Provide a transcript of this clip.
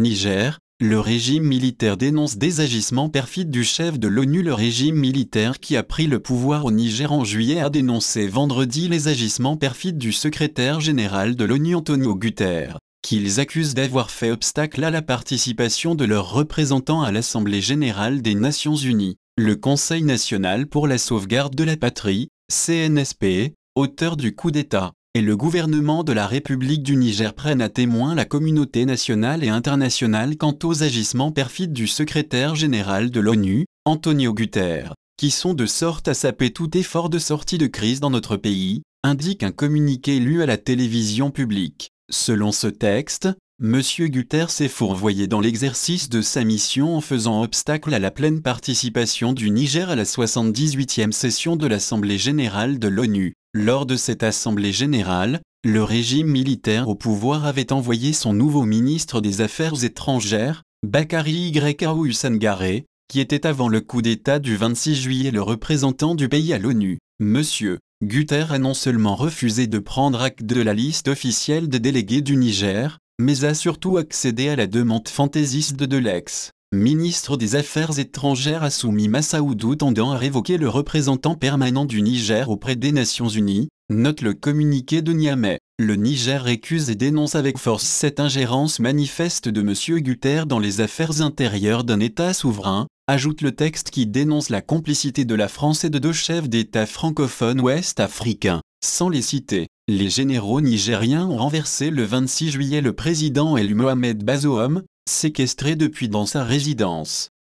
Niger, le régime militaire dénonce des agissements perfides du chef de l'ONU. Le régime militaire qui a pris le pouvoir au Niger en juillet a dénoncé vendredi les agissements perfides du secrétaire général de l'ONU Antonio Guterres, qu'ils accusent d'avoir fait obstacle à la participation de leurs représentants à l'Assemblée générale des Nations unies. Le Conseil national pour la sauvegarde de la patrie, CNSP, auteur du coup d'État, et le gouvernement de la République du Niger prennent à témoin la communauté nationale et internationale quant aux agissements perfides du secrétaire général de l'ONU, Antonio Guterres, qui sont de sorte à saper tout effort de sortie de crise dans notre pays, indique un communiqué lu à la télévision publique. Selon ce texte, M. Guterres s'est fourvoyé dans l'exercice de sa mission en faisant obstacle à la pleine participation du Niger à la 78e session de l'Assemblée générale de l'ONU. Lors de cette assemblée générale, le régime militaire au pouvoir avait envoyé son nouveau ministre des Affaires étrangères, Bakari Y. Sangare, qui était avant le coup d'État du 26 juillet le représentant du pays à l'ONU. Monsieur guterre a non seulement refusé de prendre acte de la liste officielle des délégués du Niger, mais a surtout accédé à la demande fantaisiste de l'ex ministre des Affaires étrangères a soumis Massaoudou tendant à révoquer le représentant permanent du Niger auprès des Nations Unies, note le communiqué de Niamey. Le Niger récuse et dénonce avec force cette ingérence manifeste de M. Guterre dans les affaires intérieures d'un État souverain, ajoute le texte qui dénonce la complicité de la France et de deux chefs d'État francophones ouest-africains. Sans les citer, les généraux nigériens ont renversé le 26 juillet le président élu Mohamed Bazoum, séquestré depuis dans sa résidence.